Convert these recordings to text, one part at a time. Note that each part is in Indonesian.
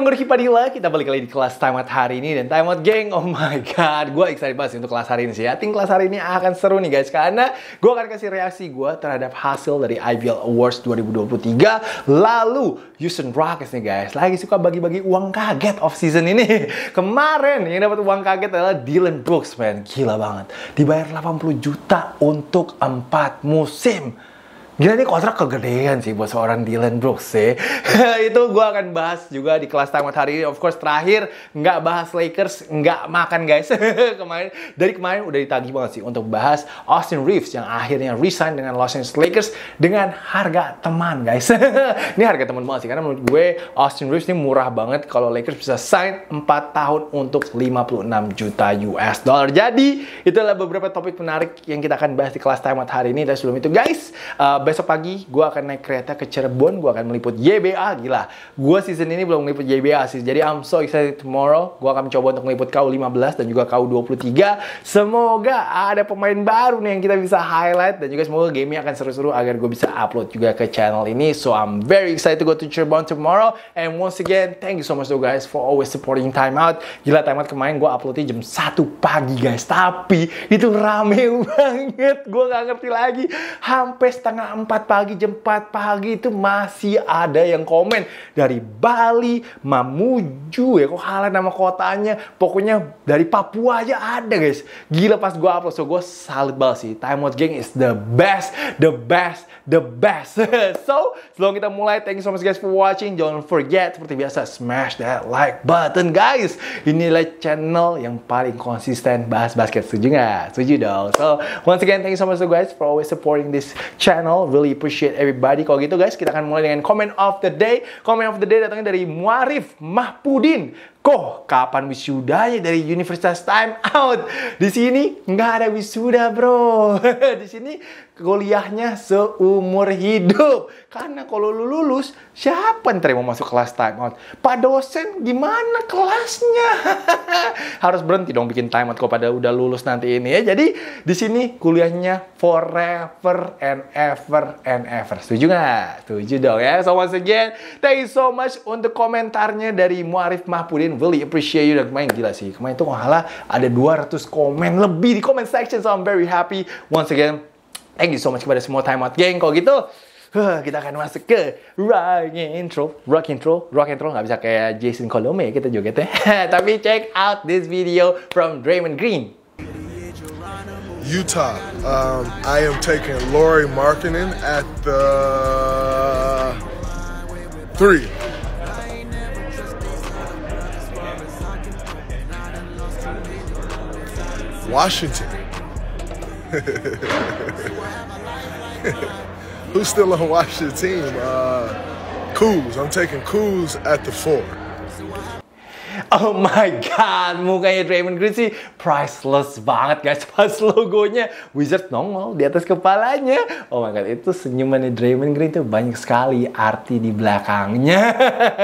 gue Riki Padilla, kita balik lagi di kelas Time Out hari ini Dan Time Out geng, oh my god, gue excited banget sih untuk kelas hari ini sih ya think kelas hari ini akan seru nih guys Karena gue akan kasih reaksi gue terhadap hasil dari IBL Awards 2023 Lalu Houston Rockets nih guys, lagi suka bagi-bagi uang kaget off season ini Kemarin yang dapat uang kaget adalah Dylan Brooks man, gila banget Dibayar 80 juta untuk 4 musim Gila ini kontrak kegedean sih buat seorang Dylan Brooks sih. itu gue akan bahas juga di kelas tamat hari ini. Of course terakhir nggak bahas Lakers, nggak makan guys. kemarin dari kemarin udah ditagih banget sih untuk bahas Austin Reeves yang akhirnya resign dengan Los Angeles Lakers dengan harga teman guys. ini harga teman banget sih karena menurut gue Austin Reeves ini murah banget kalau Lakers bisa sign 4 tahun untuk 56 juta US dollar. Jadi itulah beberapa topik menarik yang kita akan bahas di kelas tamat hari ini dan sebelum itu guys uh, besok pagi gue akan naik kereta ke Cirebon, gue akan meliput YBA, gila. Gue season ini belum meliput YBA sih, jadi I'm so excited tomorrow. Gue akan mencoba untuk meliput KU15 dan juga KU23. Semoga ada pemain baru nih yang kita bisa highlight, dan juga semoga ini akan seru-seru agar gue bisa upload juga ke channel ini. So I'm very excited to go to Cirebon tomorrow. And once again, thank you so much though guys for always supporting Time Out. Gila Time Out kemarin gue uploadnya jam 1 pagi guys, tapi itu rame banget. Gue gak ngerti lagi, Hampir setengah 4 pagi, jam 4 pagi itu masih ada yang komen dari Bali, Mamuju ya, kok halah nama kotanya. Pokoknya dari Papua aja ada guys. Gila pas gue upload, so gue salut banget sih. Time Out Gang is the best, the best, the best. so, sebelum kita mulai, thank you so much guys for watching. Jangan forget, seperti biasa, smash that like button guys. Inilah channel yang paling konsisten bahas basket. Setuju nggak? Setuju dong. So, once again, thank you so much guys for always supporting this channel all. Really appreciate everybody. Kalau gitu guys, kita akan mulai dengan comment of the day. Comment of the day datangnya dari Muarif Mahpudin. Kok kapan wisudanya dari Universitas Time Out? Di sini nggak ada wisuda bro. Di sini kuliahnya seumur hidup. Karena kalau lu lulus, siapa yang mau masuk kelas Time Out? Pak dosen gimana kelasnya? Harus berhenti dong bikin Time Out kalau pada udah lulus nanti ini ya. Jadi di sini kuliahnya forever and ever and ever. Setuju nggak? Setuju dong ya. So once again, thank you so much untuk komentarnya dari Muarif Mahpudin didn't really appreciate you. Dan kemarin gila sih, kemarin itu kalau ada 200 komen lebih di comment section. So I'm very happy. Once again, thank you so much kepada semua time out geng. Kalau gitu, Huh, kita akan masuk ke rock intro, rock intro, rock intro nggak bisa kayak Jason Colome kita jogetnya. Tapi check out this video from Draymond Green. Utah. Um, I am taking Lori Markinen at the three. Washington. Who's still on Washington team? Uh, Coos. I'm taking Coos at the four. Oh my god, mukanya Draymond Green sih priceless banget guys. Pas logonya Wizard nongol di atas kepalanya. Oh my god, itu senyumannya Draymond Green tuh banyak sekali arti di belakangnya.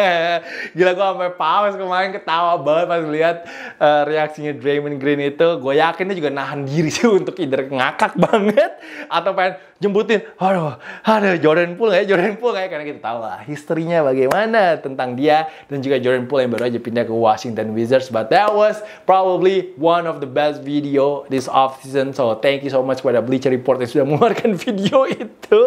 Gila gue sampai paus kemarin ketawa banget pas lihat uh, reaksinya Draymond Green itu. Gue yakin dia juga nahan diri sih untuk either ngakak banget atau pengen jemputin aduh aduh Jordan Poole ya Jordan Poole ya karena kita tahu lah historinya bagaimana tentang dia dan juga Jordan Poole yang baru aja pindah ke Washington Wizards but that was probably one of the best video this off season so thank you so much kepada Bleacher Report yang sudah mengeluarkan video itu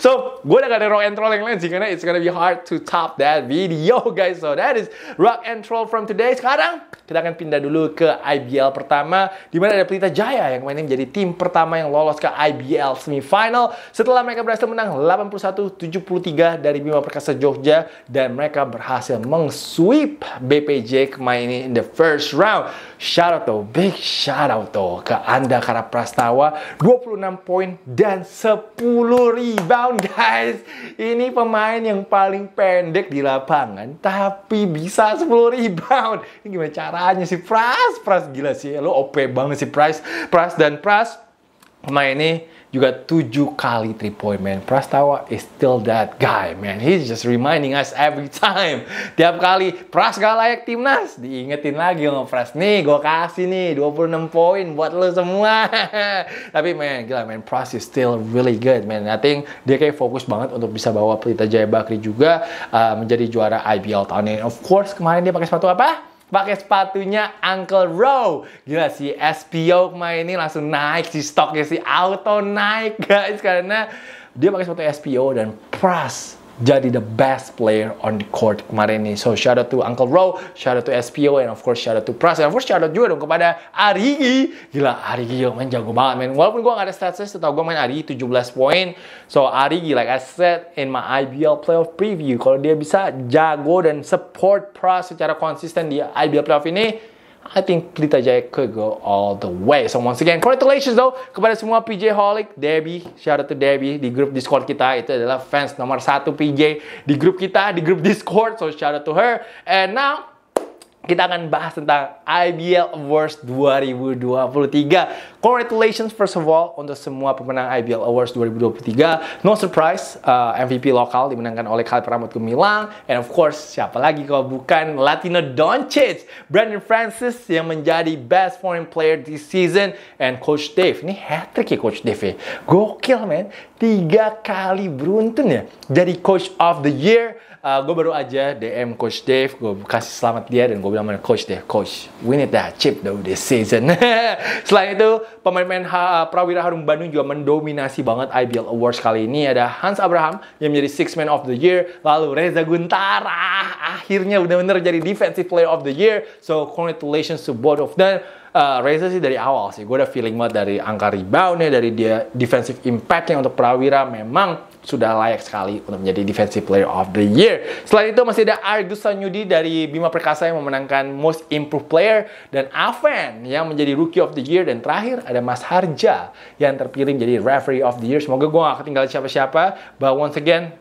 so gue udah gak ada rock and roll yang lain sih karena it's gonna be hard to top that video guys so that is rock and roll from today sekarang kita akan pindah dulu ke IBL pertama di mana ada Pelita Jaya yang mainnya menjadi tim pertama yang lolos ke IBL semifinal final setelah mereka berhasil menang 81-73 dari Bima Perkasa Jogja dan mereka berhasil mengsweep BPJ kemarin ini in the first round. Shout out to, big shout out to ke Anda Kara Prastawa 26 poin dan 10 rebound guys. Ini pemain yang paling pendek di lapangan tapi bisa 10 rebound. Ini gimana caranya sih Pras? Pras gila sih. Lo OP banget sih Pras. Pras dan Pras pemain ini juga tujuh kali three point man. Prastawa is still that guy man. He's just reminding us every time. Tiap kali Pras gak layak timnas, diingetin lagi sama Pras. Nih, gue kasih nih 26 poin buat lo semua. Tapi man, gila man, Pras is still really good man. I think dia kayak fokus banget untuk bisa bawa Pelita Jaya Bakri juga uh, menjadi juara IBL tahun ini. Of course, kemarin dia pakai sepatu apa? pakai sepatunya Uncle Row. Gila si SPO kemarin ini langsung naik si stoknya si auto naik guys karena dia pakai sepatu SPO dan Pras jadi the best player on the court kemarin nih. So shout out to Uncle Row, shout out to SPO, and of course shout out to Pras, and of course shout out juga dong kepada Arigi. Gila, Arigi yo main jago banget men. Walaupun gue gak ada statsnya, tau gue main Arigi 17 poin. So Arigi, like I said in my IBL playoff preview, kalau dia bisa jago dan support Pras secara konsisten di IBL playoff ini, I think Pelita Jaya could go all the way. So once again, congratulations though kepada semua PJ Holic, Debbie, shout out to Debbie di grup Discord kita itu adalah fans nomor satu PJ di grup kita, di grup Discord. So shout out to her. And now kita akan bahas tentang IBL Awards 2023. Congratulations first of all untuk semua pemenang IBL Awards 2023. No surprise, uh, MVP lokal dimenangkan oleh Khalid Pramod Gemilang. And of course, siapa lagi kalau bukan Latino Doncic, Brandon Francis yang menjadi best foreign player this season. And Coach Dave, ini hat-trick ya Coach Dave ya? Gokil man, tiga kali beruntun ya. Jadi Coach of the Year, uh, gue baru aja DM Coach Dave, gue kasih selamat dia dan gue bilang zaman coach deh, coach. We need that chip though this season. Selain itu, pemain-pemain uh, Prawira Harum Bandung juga mendominasi banget IBL Awards kali ini. Ada Hans Abraham yang menjadi Six Man of the Year, lalu Reza Guntara akhirnya benar-benar jadi Defensive Player of the Year. So congratulations to both of them. Uh, Reza sih dari awal sih, gue udah feeling banget dari angka reboundnya, dari dia defensive impactnya untuk Prawira memang sudah layak sekali untuk menjadi Defensive Player of the Year. Selain itu masih ada Argus Sanyudi dari Bima Perkasa yang memenangkan Most Improved Player dan Aven yang menjadi Rookie of the Year dan terakhir ada Mas Harja yang terpilih menjadi Referee of the Year. Semoga gue gak ketinggalan siapa-siapa. But once again,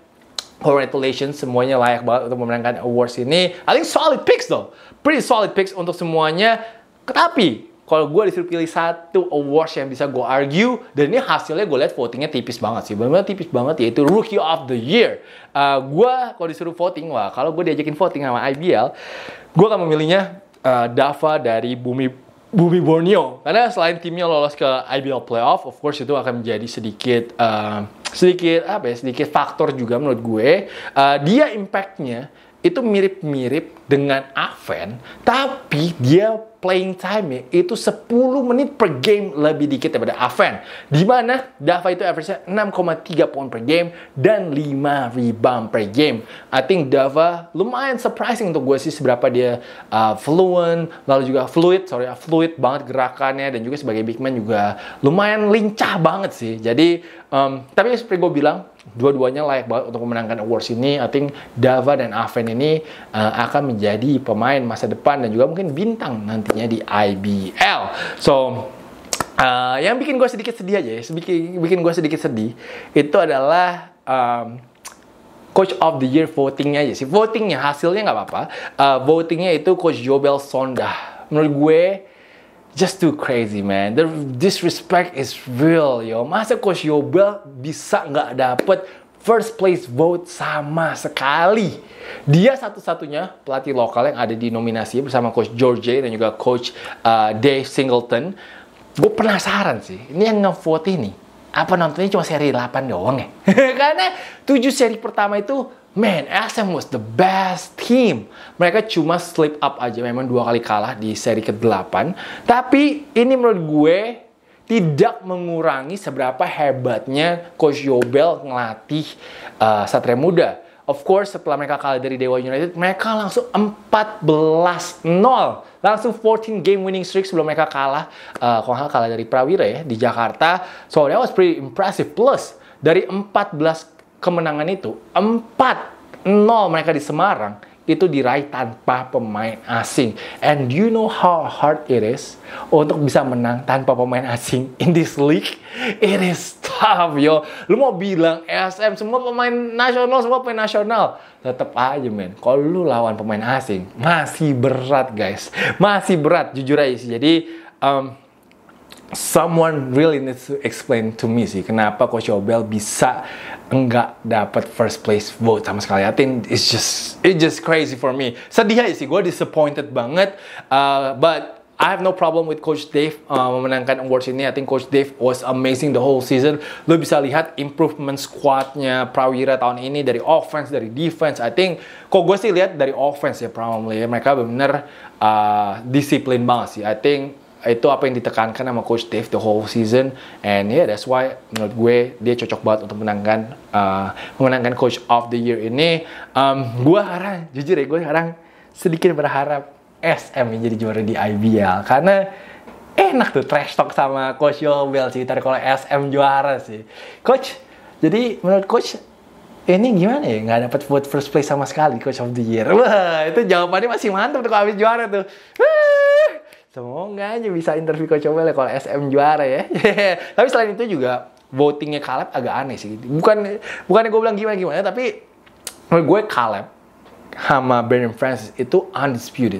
congratulations semuanya layak banget untuk memenangkan awards ini. I think solid picks though. Pretty solid picks untuk semuanya. Tetapi kalau gue disuruh pilih satu award yang bisa gue argue dan ini hasilnya gue lihat votingnya tipis banget sih benar-benar tipis banget yaitu Rookie of the Year uh, eh, gue kalau disuruh voting wah kalau gue diajakin voting sama IBL gue akan memilihnya uh, Dava dari Bumi Bumi Borneo karena selain timnya lolos ke IBL playoff of course itu akan menjadi sedikit uh, sedikit apa ya sedikit faktor juga menurut gue uh, dia impactnya itu mirip-mirip dengan Aven, tapi dia playing time itu 10 menit per game lebih dikit daripada Aven. Di mana Dava itu average nya 6,3 poin per game dan 5 rebound per game. I think Dava lumayan surprising untuk gue sih seberapa dia uh, fluent, lalu juga fluid, sorry, fluid banget gerakannya dan juga sebagai big man juga lumayan lincah banget sih. Jadi um, tapi seperti gue bilang, dua-duanya layak banget untuk memenangkan awards ini. I think Dava dan Aven ini uh, akan menjadi menjadi pemain masa depan dan juga mungkin bintang nantinya di IBL. So uh, yang bikin gue sedikit sedih aja, ya, bikin bikin gue sedikit sedih itu adalah um, Coach of the Year votingnya aja sih. Votingnya hasilnya nggak apa-apa. Uh, votingnya itu Coach Jobel Sonda. Menurut gue just too crazy man. The disrespect is real yo. Masa Coach Jobel bisa nggak dapet first place vote sama sekali. Dia satu-satunya pelatih lokal yang ada di nominasi bersama Coach George dan juga Coach uh, Dave Singleton. Gue penasaran sih, ini yang ngevote ini. Apa nontonnya cuma seri 8 doang ya? Karena 7 seri pertama itu Man, SM was the best team. Mereka cuma slip up aja, memang dua kali kalah di seri ke-8. Tapi ini menurut gue tidak mengurangi seberapa hebatnya Coach Yobel ngelatih uh, Satria Muda. Of course, setelah mereka kalah dari Dewa United, mereka langsung 14-0. Langsung 14 game winning streak sebelum mereka kalah. Uh, kalau nggak kalah dari Prawira ya, di Jakarta. So, that was pretty impressive. Plus, dari 14 kemenangan itu, 4-0 mereka di Semarang itu diraih tanpa pemain asing. And you know how hard it is untuk bisa menang tanpa pemain asing in this league? It is tough, yo. Lu mau bilang SM semua pemain nasional, semua pemain nasional. Tetap aja, men. Kalau lu lawan pemain asing, masih berat, guys. Masih berat, jujur aja sih. Jadi, um, someone really needs to explain to me sih kenapa Coach Obel bisa enggak dapat first place vote sama sekali. I think it's just it's just crazy for me. Sedih aja sih, gue disappointed banget. Uh, but I have no problem with Coach Dave uh, memenangkan awards ini. I think Coach Dave was amazing the whole season. Lo bisa lihat improvement squadnya Prawira tahun ini dari offense, dari defense. I think, kok gue sih lihat dari offense ya probably. Mereka benar uh, disiplin banget sih. I think itu apa yang ditekankan sama coach Dave the whole season and yeah that's why menurut gue dia cocok banget untuk menangkan uh, memenangkan coach of the year ini um, gue harap jujur ya gue sekarang sedikit berharap SM yang jadi juara di IBL karena enak tuh trash talk sama coach Yobel sih tadi kalau SM juara sih coach jadi menurut coach ini gimana ya nggak dapat buat first place sama sekali coach of the year wah itu jawabannya masih mantap tuh kalau habis juara tuh Semoga oh, aja bisa interview Coach Obel ya kalau SM juara ya. tapi selain itu juga votingnya kalem agak aneh sih. Bukan bukannya gue bilang gimana gimana tapi menurut gue Kaleb sama Brandon Francis itu undisputed.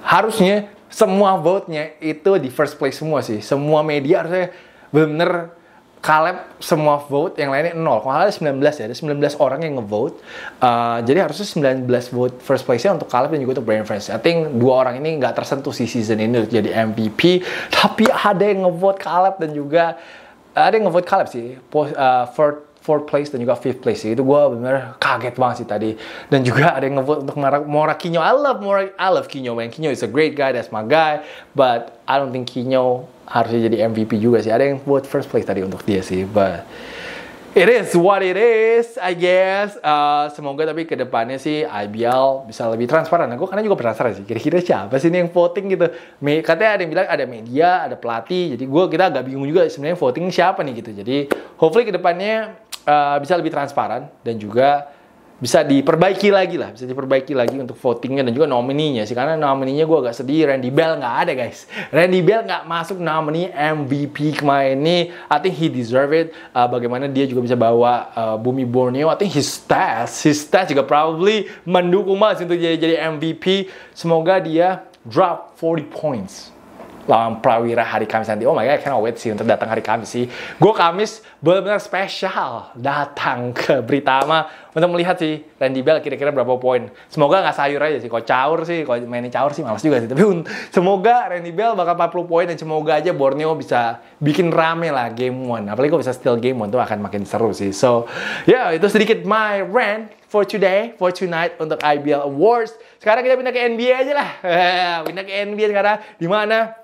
Harusnya semua vote-nya itu di first place semua sih. Semua media harusnya bener-bener Kaleb semua vote yang lainnya nol. Kalau ada 19 ya, ada 19 orang yang ngevote. Uh, jadi harusnya 19 vote first place-nya untuk Kaleb dan juga untuk Brian Friends. I think dua orang ini nggak tersentuh si season ini jadi MVP. Tapi ada yang ngevote Kaleb dan juga ada yang ngevote Kaleb sih. Post, uh, eh, for fourth place dan juga fifth place sih. Itu gue bener kaget banget sih tadi. Dan juga ada yang ngevote untuk Mora Kinyo. I love Mora, I love Kinyo man. Kinyo is a great guy, that's my guy. But I don't think Kinyo harusnya jadi MVP juga sih. Ada yang buat first place tadi untuk dia sih, but it is what it is, I guess. Uh, semoga tapi kedepannya sih IBL bisa lebih transparan. Nah, gue karena juga penasaran sih, kira-kira siapa sih ini yang voting gitu. Me katanya ada yang bilang ada media, ada pelatih. Jadi gue kita agak bingung juga sebenarnya voting siapa nih gitu. Jadi hopefully kedepannya uh, eh, bisa lebih transparan dan juga bisa diperbaiki lagi lah, bisa diperbaiki lagi untuk votingnya dan juga nomininya sih karena nomininya gue agak sedih Randy Bell nggak ada guys, Randy Bell nggak masuk nomini MVP kemarin ini, I think he deserve it. Uh, bagaimana dia juga bisa bawa uh, bumi Borneo, I think his stats, his stats juga probably mendukung banget untuk jadi jadi MVP. Semoga dia drop 40 points lawan Prawira hari Kamis nanti. Oh my god, I cannot wait sih untuk datang hari Kamis sih. Gue Kamis benar-benar spesial datang ke Britama untuk melihat sih Randy Bell kira-kira berapa poin. Semoga nggak sayur aja sih, kok caur sih, kok mainin caur sih malas juga sih. Tapi semoga Randy Bell bakal 40 poin dan semoga aja Borneo bisa bikin rame lah game one. Apalagi kok bisa steal game one tuh akan makin seru sih. So, ya yeah, itu sedikit my rant for today, for tonight untuk IBL Awards. Sekarang kita pindah ke NBA aja lah. pindah ke NBA sekarang di mana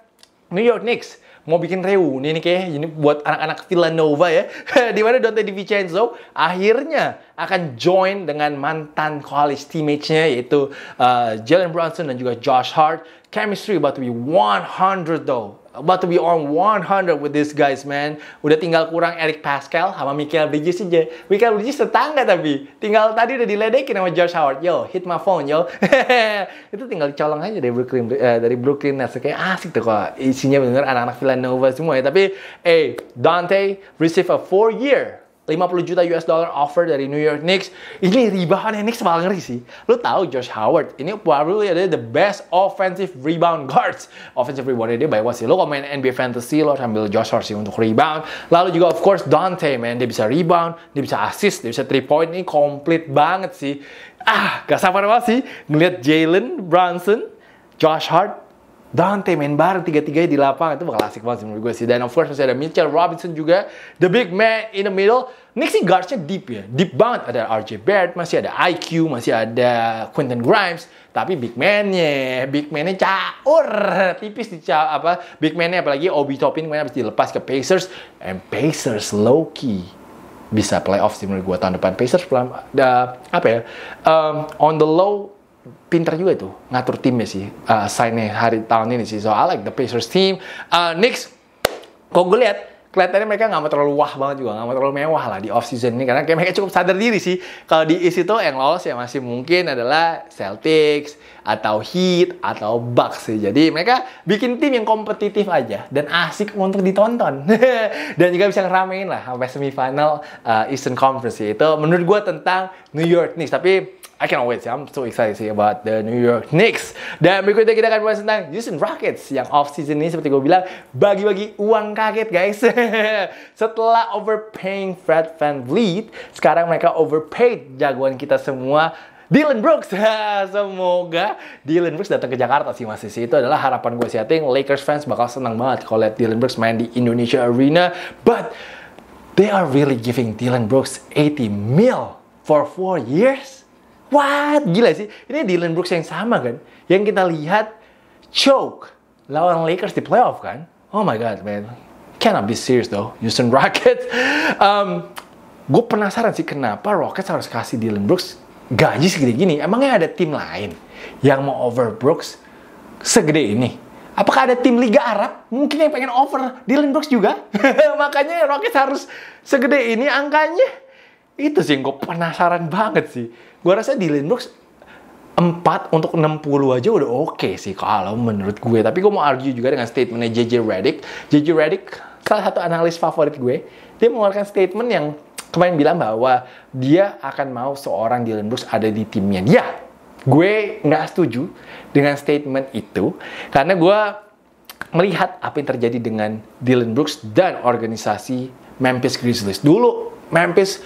New York Knicks mau bikin reuni nih kayaknya ini buat anak-anak Villanova ya. di mana Dante Di Vincenzo akhirnya akan join dengan mantan college teammates-nya yaitu uh, Jalen Brunson dan juga Josh Hart chemistry about to be 100 though. About to be on 100 with these guys, man. Udah tinggal kurang Eric Pascal sama Michael Bridges aja. Michael Bridges tetangga tapi. Tinggal tadi udah diledekin sama George Howard. Yo, hit my phone, yo. itu tinggal colong aja dari Brooklyn uh, dari Brooklyn Nets. Kayak asik tuh kok. Isinya bener anak-anak Villanova semua ya. Tapi, eh, hey, Dante receive a 4 year 50 juta US dollar offer dari New York Knicks. Ini reboundnya Knicks malah ngeri sih. Lu tahu Josh Howard, ini probably ada the best offensive rebound guards. Offensive reboundnya dia banget sih. Lu kalau main NBA Fantasy, lo harus ambil Josh Howard sih untuk rebound. Lalu juga of course Dante, man. Dia bisa rebound, dia bisa assist, dia bisa 3 point. Ini komplit banget sih. Ah, gak sabar banget sih. Ngeliat Jalen Brunson, Josh Hart, Dante main bareng tiga-tiganya di lapangan itu bakal asik banget sih menurut gue sih. Dan of course masih ada Mitchell Robinson juga, the big man in the middle. Nick sih guardsnya deep ya, deep banget. Ada RJ Barrett, masih ada IQ, masih ada Quentin Grimes. Tapi big man-nya, big man-nya caur, tipis di ca apa big man-nya apalagi Obi Toppin kemarin habis dilepas ke Pacers and Pacers low key bisa playoff sih menurut gue tahun depan Pacers uh, apa ya um, on the low Pinter juga itu ngatur timnya sih uh, signnya hari tahun ini sih so like the Pacers team uh, Knicks kok gue lihat kelihatannya mereka nggak mau terlalu wah banget juga nggak mau terlalu mewah lah di off season ini karena kayak mereka cukup sadar diri sih kalau di East itu yang lolos ya masih mungkin adalah Celtics atau Heat atau Bucks sih jadi mereka bikin tim yang kompetitif aja dan asik untuk ditonton dan juga bisa ngeramein lah sampai semifinal uh, Eastern Conference sih. itu menurut gue tentang New York Knicks tapi I cannot wait. I'm so excited to about the New York Knicks. Dan berikutnya kita akan bahas tentang Houston Rockets yang off season ini seperti gue bilang bagi-bagi uang kaget guys. Setelah overpaying Fred Van Vliet, sekarang mereka overpaid jagoan kita semua Dylan Brooks. Semoga Dylan Brooks datang ke Jakarta sih Mas Sisi. Itu adalah harapan gue sih. I think Lakers fans bakal senang banget kalau lihat Dylan Brooks main di Indonesia Arena. But they are really giving Dylan Brooks 80 mil for four years? What? Gila sih. Ini Dylan Brooks yang sama kan? Yang kita lihat choke lawan Lakers di playoff kan? Oh my god, man. Cannot be serious though, Houston Rockets. Um, gue penasaran sih kenapa Rockets harus kasih Dylan Brooks gaji segede gini. Emangnya ada tim lain yang mau over Brooks segede ini? Apakah ada tim Liga Arab mungkin yang pengen over Dylan Brooks juga? Makanya Rockets harus segede ini angkanya itu sih gue penasaran banget sih gue rasa di Linux 4 untuk 60 aja udah oke okay sih kalau menurut gue tapi gue mau argue juga dengan statementnya JJ Redick JJ Redick salah satu analis favorit gue dia mengeluarkan statement yang kemarin bilang bahwa dia akan mau seorang Dylan Brooks ada di timnya dia ya, gue nggak setuju dengan statement itu karena gue melihat apa yang terjadi dengan Dylan Brooks dan organisasi Memphis Grizzlies dulu Memphis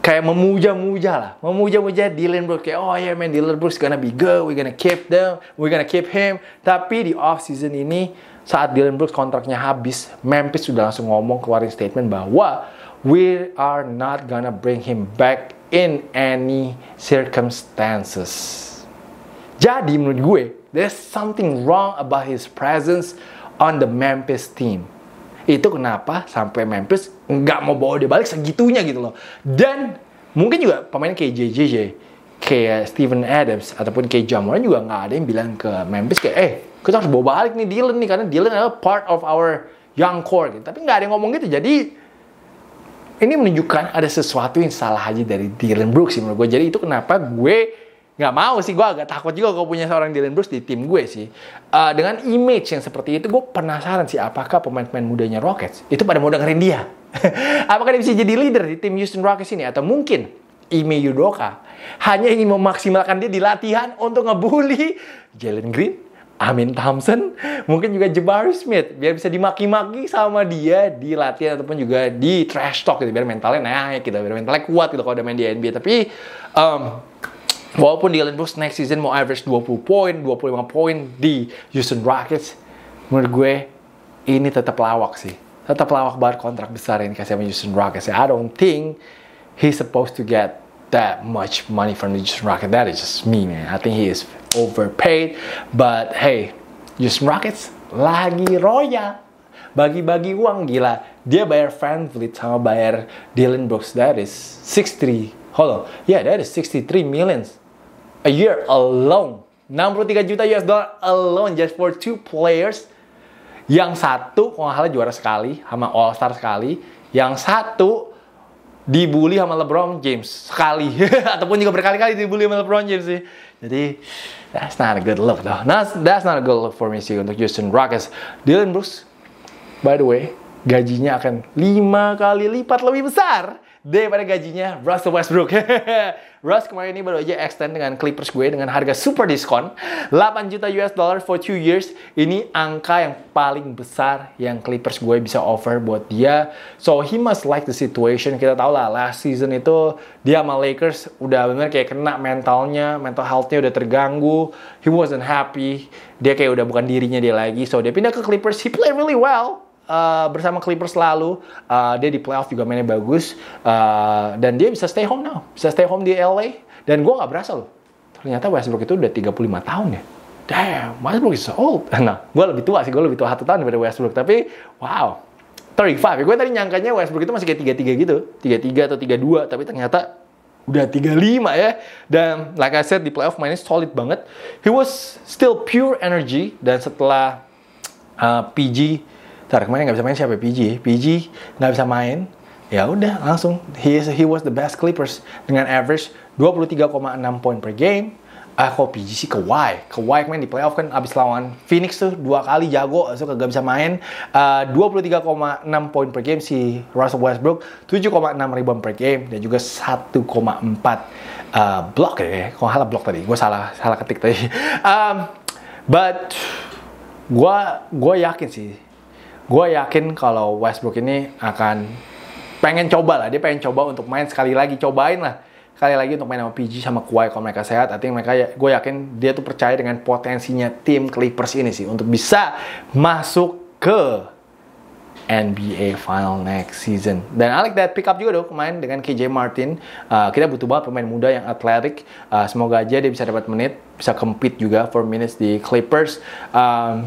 kayak memuja-muja lah, memuja-muja Dylan Brooks kayak oh yeah man Dylan Brooks gonna be good, we gonna keep them, we gonna keep him. Tapi di off season ini saat Dylan Brooks kontraknya habis, Memphis sudah langsung ngomong keluarin statement bahwa we are not gonna bring him back in any circumstances. Jadi menurut gue, there's something wrong about his presence on the Memphis team itu kenapa sampai Memphis nggak mau bawa dia balik segitunya gitu loh dan mungkin juga pemain kayak JJJ kayak Steven Adams ataupun kayak Jamoran juga nggak ada yang bilang ke Memphis kayak eh kita harus bawa balik nih Dylan nih karena Dylan adalah part of our young core gitu. Tapi nggak ada yang ngomong gitu. Jadi ini menunjukkan ada sesuatu yang salah aja dari Dylan Brooks sih menurut gue. Jadi itu kenapa gue nggak mau sih gue agak takut juga kalau punya seorang Dylan Bruce di tim gue sih uh, dengan image yang seperti itu gue penasaran sih apakah pemain-pemain mudanya Rockets itu pada mau dengerin dia apakah dia bisa jadi leader di tim Houston Rockets ini atau mungkin Ime Yudoka hanya ingin memaksimalkan dia di latihan untuk ngebully Jalen Green, Amin Thompson, mungkin juga Jabari Smith biar bisa dimaki-maki sama dia di latihan ataupun juga di trash talk gitu biar mentalnya naik gitu biar mentalnya kuat gitu kalau udah main di NBA tapi um, Walaupun Dylan Brooks next season mau average 20 poin, 25 poin di Houston Rockets, menurut gue ini tetap lawak sih. Tetap lawak banget kontrak besar yang dikasih sama Houston Rockets. I don't think he's supposed to get that much money from the Houston Rockets. That is just me, man. I think he is overpaid. But hey, Houston Rockets lagi royal. Bagi-bagi uang gila. Dia bayar Van Vliet sama bayar Dylan Brooks. That is 63 Hold on. Yeah, that is 63 millions a year alone. 63 juta US dollar alone just for two players. Yang satu kalau nggak juara sekali sama All Star sekali. Yang satu dibully sama LeBron James sekali ataupun juga berkali-kali dibully sama LeBron James sih. Jadi that's not a good look though. That's, that's not a good look for me sih untuk Houston Rockets. Dylan Brooks by the way gajinya akan 5 kali lipat lebih besar daripada gajinya Russell Westbrook. Russ kemarin ini baru aja extend dengan Clippers gue dengan harga super diskon 8 juta US dollar for 2 years. Ini angka yang paling besar yang Clippers gue bisa offer buat dia. So he must like the situation. Kita tahu lah last season itu dia sama Lakers udah bener kayak kena mentalnya, mental healthnya udah terganggu. He wasn't happy. Dia kayak udah bukan dirinya dia lagi. So dia pindah ke Clippers. He play really well Eh, bersama Clippers lalu. Uh, dia di playoff juga mainnya bagus. Uh, dan dia bisa stay home now. Bisa stay home di LA. Dan gue nggak berasa loh. Ternyata Westbrook itu udah 35 tahun ya. Damn, Westbrook is so old. Nah, gue lebih tua sih. Gue lebih tua satu tahun daripada Westbrook. Tapi, wow. 35. Ya, gue tadi nyangkanya Westbrook itu masih kayak 33 gitu. 33 atau 32. Tapi ternyata udah 35 ya. Dan like I said di playoff mainnya solid banget. He was still pure energy dan setelah uh, PG tarik main nggak bisa main siapa PG PG nggak bisa main ya udah langsung he is, he was the best Clippers dengan average 23,6 poin per game ah kok PG sih Kawhi Kawhi main di playoff kan abis lawan Phoenix tuh dua kali jago so kagak bisa main ah, uh, 23,6 poin per game si Russell Westbrook 7,6 ribuan per game dan juga 1,4 uh, ah, block ya kok salah block tadi gue salah salah ketik tadi um, but gue gue yakin sih gue yakin kalau Westbrook ini akan pengen coba lah, dia pengen coba untuk main sekali lagi, cobain lah sekali lagi untuk main sama PG sama Kawhi kalau mereka sehat, artinya think mereka ya, gue yakin dia tuh percaya dengan potensinya tim Clippers ini sih untuk bisa masuk ke NBA Final next season. Dan I like that pick up juga dong main dengan KJ Martin. Uh, kita butuh banget pemain muda yang atletik. Uh, semoga aja dia bisa dapat menit, bisa compete juga for minutes di Clippers. Um,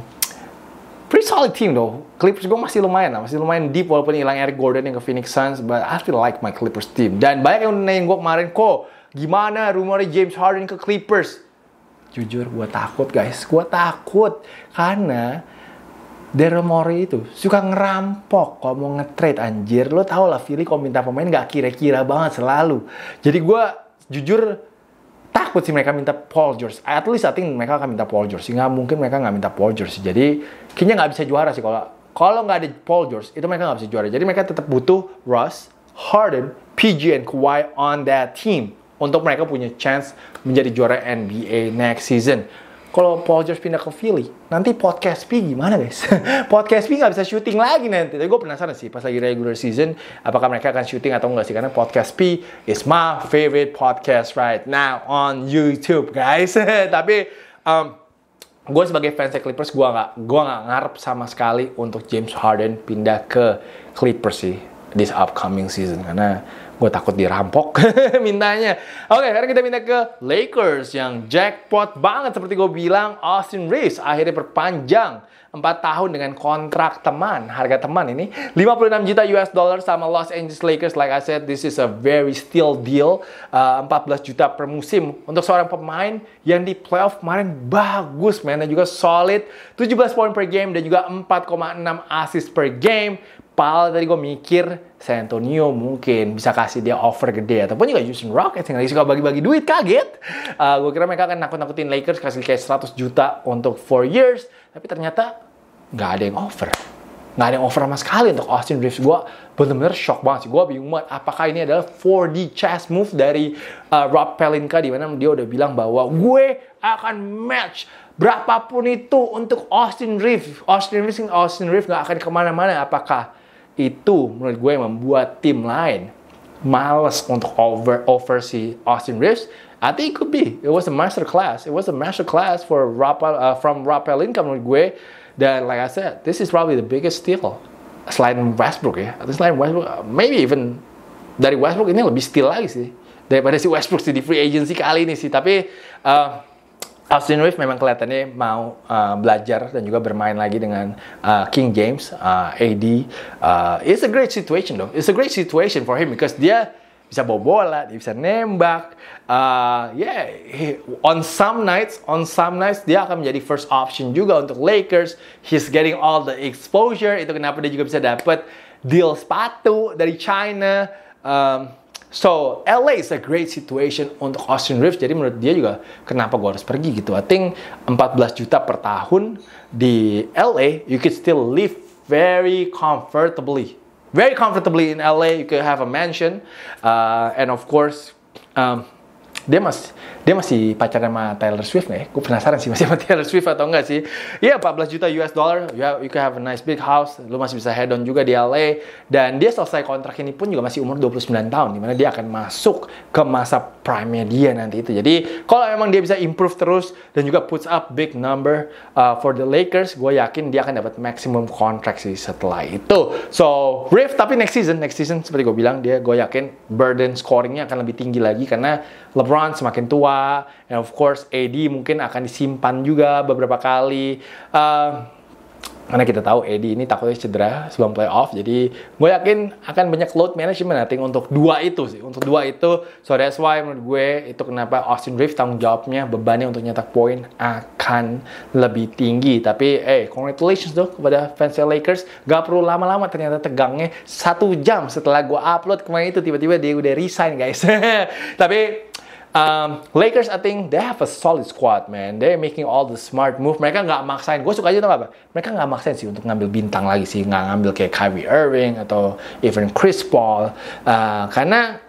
pretty solid team though. Clippers gue masih lumayan lah, masih lumayan deep walaupun hilang Eric Gordon yang ke Phoenix Suns, but I still like my Clippers team. Dan banyak yang nanyain gue kemarin, kok gimana rumornya James Harden ke Clippers? Jujur, gue takut guys, gue takut karena Daryl Morey itu suka ngerampok kalau mau nge-trade anjir. Lo tau lah Philly kalau minta pemain gak kira-kira banget selalu. Jadi gue jujur takut sih mereka minta Paul George. At least I think mereka akan minta Paul George. Sehingga mungkin mereka nggak minta Paul George. Jadi kayaknya nggak bisa juara sih kalau kalau nggak ada Paul George itu mereka nggak bisa juara. Jadi mereka tetap butuh Russ, Harden, PG, and Kawhi on that team untuk mereka punya chance menjadi juara NBA next season kalau Paul George pindah ke Philly, nanti podcast P gimana guys? podcast P nggak bisa syuting lagi nanti. Tapi gue penasaran sih pas lagi regular season, apakah mereka akan syuting atau nggak sih? Karena podcast P is my favorite podcast right now on YouTube guys. Tapi um, gue sebagai fans Clippers, gue nggak gue nggak ngarep sama sekali untuk James Harden pindah ke Clippers sih this upcoming season karena gue takut dirampok mintanya. Oke, sekarang kita pindah ke Lakers yang jackpot banget seperti gue bilang Austin Reeves akhirnya perpanjang 4 tahun dengan kontrak teman, harga teman ini 56 juta US dollar sama Los Angeles Lakers like I said this is a very steal deal uh, 14 juta per musim untuk seorang pemain yang di playoff kemarin bagus dan juga solid 17 poin per game dan juga 4,6 assist per game Pal tadi gue mikir San Antonio mungkin bisa kasih dia offer gede ataupun juga Houston Rockets yang lagi suka bagi-bagi duit kaget uh, eh, gue kira mereka akan nakut-nakutin Lakers kasih kayak 100 juta untuk 4 years tapi ternyata nggak ada yang offer nggak ada yang offer sama sekali untuk Austin Reeves gue bener-bener shock banget sih gue bingung banget apakah ini adalah 4D chess move dari uh, Rob Pelinka di mana dia udah bilang bahwa gue akan match berapapun itu untuk Austin Reeves Austin Reeves Austin Reeves nggak akan kemana-mana apakah itu menurut gue membuat tim lain males untuk over over si Austin Reeves. I think it could be. It was a master class. It was a master class for Rapa, uh, from Income menurut gue. Dan like I said, this is probably the biggest steal selain Westbrook ya. Yeah. selain Westbrook, maybe even dari Westbrook ini lebih steal lagi sih daripada si Westbrook sih di free agency kali ini sih. Tapi uh, Austin Reeves memang kelihatannya mau uh, belajar dan juga bermain lagi dengan uh, King James, uh, AD. Uh, it's a great situation though. It's a great situation for him because dia bisa bawa bola, dia bisa nembak. Uh, yeah, he, on some nights, on some nights dia akan menjadi first option juga untuk Lakers. He's getting all the exposure. Itu kenapa dia juga bisa dapat deal sepatu dari China. Um, So LA is a great situation untuk Austin Reeves. Jadi menurut dia juga kenapa gue harus pergi gitu. I think 14 juta per tahun di LA, you could still live very comfortably. Very comfortably in LA, you could have a mansion, uh, and of course, um, dia masih dia masih pacaran sama Taylor Swift nih? Ya? Gue penasaran sih masih sama Taylor Swift atau enggak sih? Iya yeah, 14 juta US dollar, ya, you, have, you can have a nice big house, lu masih bisa head on juga di LA dan dia selesai kontrak ini pun juga masih umur 29 tahun dimana dia akan masuk ke masa prime dia nanti itu. Jadi kalau emang dia bisa improve terus dan juga puts up big number uh, for the Lakers, gue yakin dia akan dapat maximum kontrak sih setelah itu. So brief tapi next season, next season seperti gue bilang dia gue yakin burden scoringnya akan lebih tinggi lagi karena LeBron LeBron semakin tua, and of course AD mungkin akan disimpan juga beberapa kali. Uh, karena kita tahu Edi ini takutnya cedera sebelum playoff jadi gue yakin akan banyak load management nanti untuk dua itu sih untuk dua itu so that's why menurut gue itu kenapa Austin Reeves tanggung jawabnya bebannya untuk nyetak poin akan lebih tinggi tapi eh hey, congratulations tuh kepada fans Lakers gak perlu lama-lama ternyata tegangnya satu jam setelah gue upload kemarin itu tiba-tiba dia udah resign guys tapi um, Lakers I think they have a solid squad man they making all the smart move mereka nggak maksain gue suka aja tau apa mereka nggak maksain sih untuk ngambil bintang lagi sih nggak ngambil kayak Kyrie Irving atau even Chris Paul uh, karena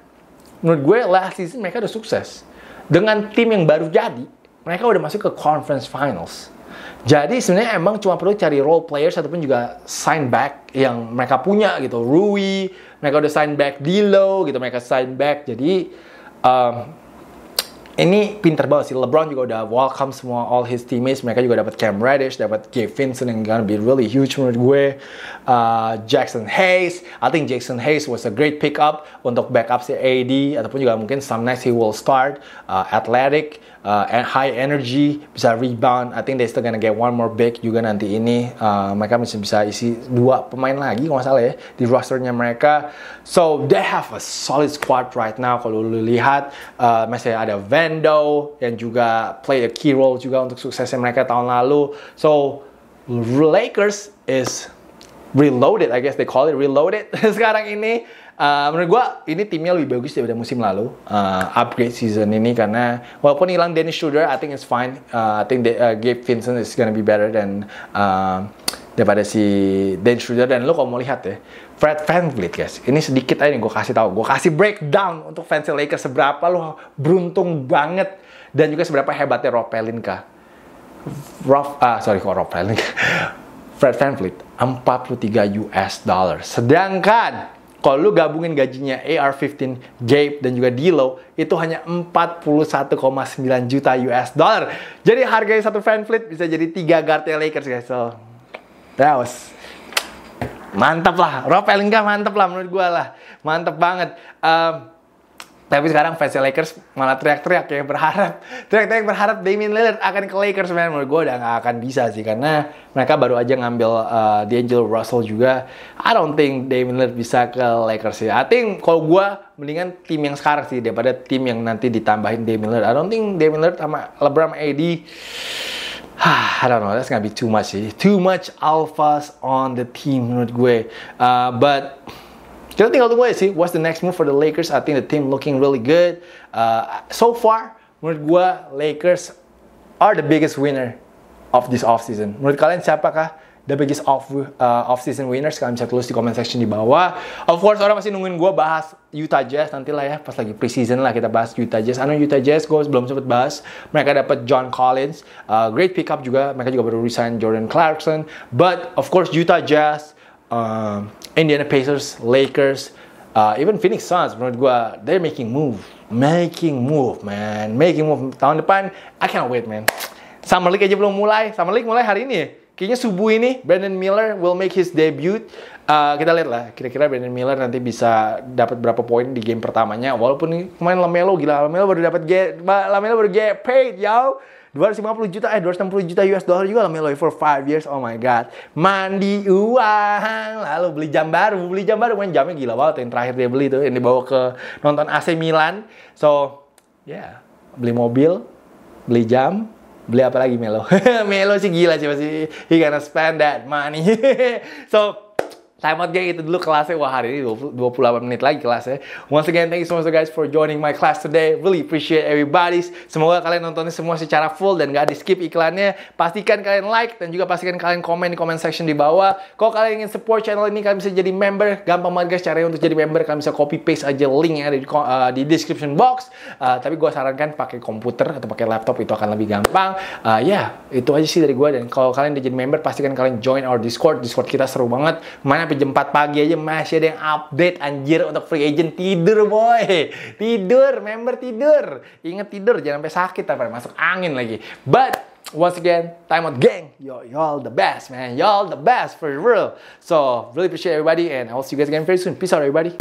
menurut gue last season mereka udah sukses dengan tim yang baru jadi mereka udah masuk ke conference finals jadi sebenarnya emang cuma perlu cari role players ataupun juga sign back yang mereka punya gitu. Rui, mereka udah sign back Dilo gitu, mereka sign back. Jadi um, ini pinter banget sih. LeBron juga udah welcome semua all his teammates. Mereka juga dapat Cam Reddish, dapat Gabe Vincent yang gonna be really huge menurut gue. Uh, Jackson Hayes, I think Jackson Hayes was a great pickup untuk backup si AD ataupun juga mungkin some nights he will start. Uh, athletic, uh, high energy bisa rebound I think they still gonna get one more big juga nanti ini uh, mereka bisa bisa isi dua pemain lagi kalau salah ya di rosternya mereka so they have a solid squad right now kalau lu lihat uh, misalnya ada Vando yang juga play a key role juga untuk suksesnya mereka tahun lalu so Lakers is reloaded I guess they call it reloaded sekarang ini uh, menurut gue ini timnya lebih bagus daripada musim lalu uh, upgrade season ini karena walaupun hilang Dennis Schroeder I think it's fine uh, I think they, uh, Gabe Vincent is gonna be better than uh, daripada si Dennis Schroeder dan lo kalau mau lihat ya Fred VanVleet guys ini sedikit aja yang gue kasih tahu gue kasih breakdown untuk fans Lakers seberapa lo beruntung banget dan juga seberapa hebatnya Rob Pelinka Rob ah sorry kok Rob Pelinka Fred VanVleet 43 US dollar sedangkan kalau lu gabungin gajinya AR-15, Gabe, dan juga Dilo, itu hanya 41,9 juta US dollar. Jadi harganya satu fan fleet bisa jadi tiga guard Lakers, guys. So, that was mantap lah. Rob Pelinka mantap lah menurut gue lah. Mantap banget. Um, tapi sekarang fans Lakers malah teriak-teriak ya berharap teriak-teriak berharap Damian Lillard akan ke Lakers man. Menurut gue udah nggak akan bisa sih karena mereka baru aja ngambil uh, D'Angelo Russell juga. I don't think Damian Lillard bisa ke Lakers sih. I think kalau gue mendingan tim yang sekarang sih daripada tim yang nanti ditambahin Damian Lillard. I don't think Damian Lillard sama LeBron AD I don't know, that's gonna be too much sih. Too much alphas on the team menurut gue. Uh, but kita tinggal tunggu aja sih, what's the next move for the Lakers? I think the team looking really good. Uh, so far, menurut gue Lakers are the biggest winner of this offseason. Menurut kalian siapakah the biggest off uh, off season winners? Kalian bisa tulis di comment section di bawah. Of course, orang masih nungguin gue bahas Utah Jazz nanti lah ya, pas lagi preseason lah kita bahas Utah Jazz. Anu Utah Jazz gue belum sempat bahas. Mereka dapat John Collins, uh, great pickup juga. Mereka juga baru resign Jordan Clarkson. But of course Utah Jazz uh, Indiana Pacers, Lakers, uh, even Phoenix Suns menurut gue they're making move, making move man, making move tahun depan I cannot wait man. Summer League aja belum mulai, Summer League mulai hari ini ya. Kayaknya subuh ini Brandon Miller will make his debut. Uh, kita lihat lah, kira-kira Brandon Miller nanti bisa dapat berapa poin di game pertamanya. Walaupun kemarin Lamelo gila, Lamelo baru dapat get, Lamelo baru get paid, yo. 250 juta eh 260 juta US dollar juga lah Melo for 5 years. Oh my god. Mandi uang, lalu beli jam baru, beli jam baru kan jamnya gila banget yang terakhir dia beli tuh yang dibawa ke nonton AC Milan. So, ya, yeah. beli mobil, beli jam, beli apa lagi Melo? Melo sih gila sih pasti he gonna spend that money. so, Time out geng itu dulu kelasnya. Wah hari ini 20, 28 menit lagi kelasnya. Once again, thank you so much guys for joining my class today. Really appreciate everybody Semoga kalian nontonnya semua secara full dan gak di skip iklannya. Pastikan kalian like dan juga pastikan kalian komen di comment section di bawah. Kalau kalian ingin support channel ini, kalian bisa jadi member. Gampang banget guys caranya untuk jadi member. Kalian bisa copy paste aja linknya di, uh, di description box. Uh, tapi gue sarankan pakai komputer atau pakai laptop itu akan lebih gampang. Uh, ya, yeah, itu aja sih dari gue. Dan kalau kalian udah jadi member, pastikan kalian join our Discord. Discord kita seru banget. Mana sampai jam 4 pagi aja masih ada yang update anjir untuk free agent tidur boy tidur member tidur inget tidur jangan sampai sakit apa masuk angin lagi but once again time out gang yo y'all the best man y'all the best for real so really appreciate everybody and I will see you guys again very soon peace out everybody